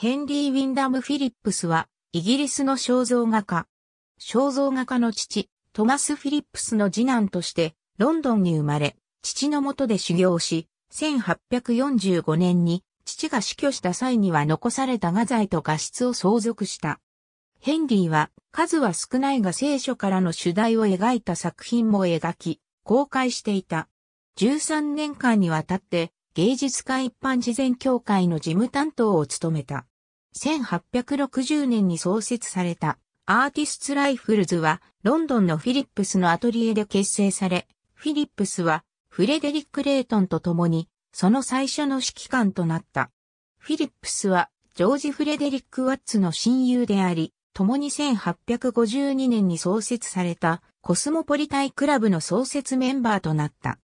ヘンリー・ウィンダム・フィリップスは、イギリスの肖像画家。肖像画家の父、トマス・フィリップスの次男として、ロンドンに生まれ、父のもとで修行し、1845年に、父が死去した際には残された画材と画質を相続した。ヘンリーは、数は少ないが聖書からの主題を描いた作品も描き、公開していた。13年間にわたって、芸術家一般事前協会の事務担当を務めた。1860年に創設されたアーティスツライフルズはロンドンのフィリップスのアトリエで結成され、フィリップスはフレデリック・レイトンと共にその最初の指揮官となった。フィリップスはジョージ・フレデリック・ワッツの親友であり、共に1852年に創設されたコスモポリタイクラブの創設メンバーとなった。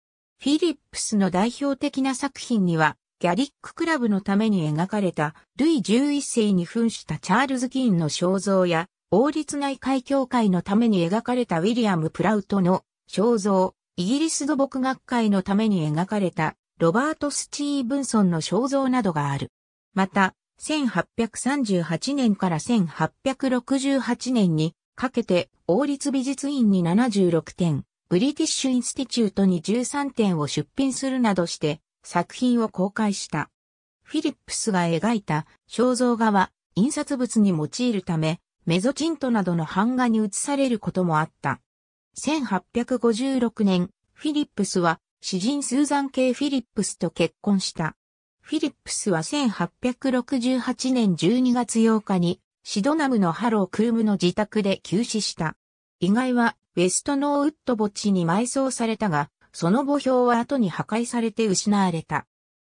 フィリップスの代表的な作品には、ギャリッククラブのために描かれたルイ11世に扮したチャールズ・キーンの肖像や、王立内海協会のために描かれたウィリアム・プラウトの肖像、イギリス土木学会のために描かれたロバート・スチーブンソンの肖像などがある。また、1838年から1868年にかけて王立美術院に76点、ブリティッシュ・インスティチュートに13点を出品するなどして、作品を公開した。フィリップスが描いた肖像画は印刷物に用いるため、メゾチントなどの版画に移されることもあった。1856年、フィリップスは詩人スーザン・ケイ・フィリップスと結婚した。フィリップスは1868年12月8日にシドナムのハロー・クルムの自宅で急死した。意外はウェストノーウッド墓地に埋葬されたが、その墓標は後に破壊されて失われた。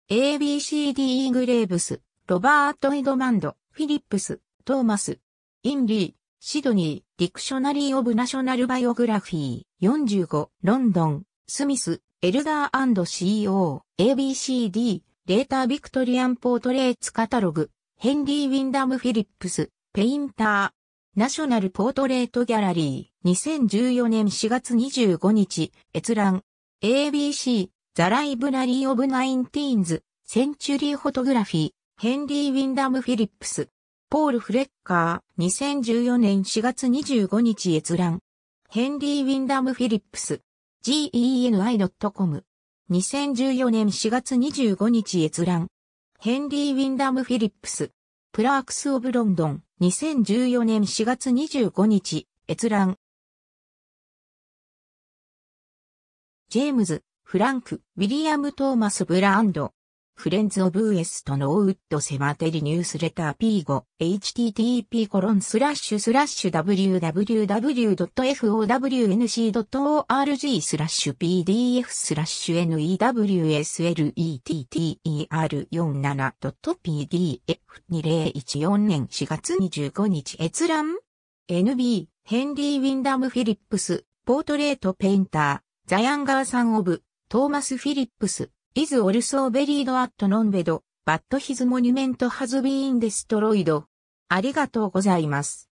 ABCDE グレーブス、ロバート・エドマンド、フィリップス、トーマス、インリー、シドニー、ディクショナリー・オブ・ナショナル・バイオグラフィー、45、ロンドン、スミス、エルダー &CEO、ABCD、データビクトリアン・ポートレーツ・カタログ、ヘンリー・ウィンダム・フィリップス、ペインター、ナショナル・ポートレート・ギャラリー、2014年4月25日、閲覧、ABC、ザ・ライブ n リー・オブ・ナインティーンズ、センチュリー・フォトグラフィー、ヘンリー・ウィンダム・フィリップス、ポール・フレッカー、2014年4月25日閲覧、ヘンリー・ウィンダム・フィリップス、geni.com、2014年4月25日閲覧、ヘンリー・ウィンダム・フィリップス、プラークス・オブ・ロンドン、2014年4月25日、閲覧。ジェームズ、フランク、ウィリアム・トーマス・ブランド。フレンズ・オブ・ウエストのーウッド・セマテリニュースレター P5、http コロンスラッシュスラッシュ www.fownc.org スラッシュ pdf スラッシュ newsletterr47.pdf2014 年4月25日閲覧 NB、ヘンリー・ウィンダム・フィリップス、ポートレート・ペインター。ザヤンガーさんオブ、トーマス・フィリップス、イズ・オルソー・ベリード・アット・ノンベド、バット・ヒズ・モニュメント・ハズ・ビーン・デストロイド。ありがとうございます。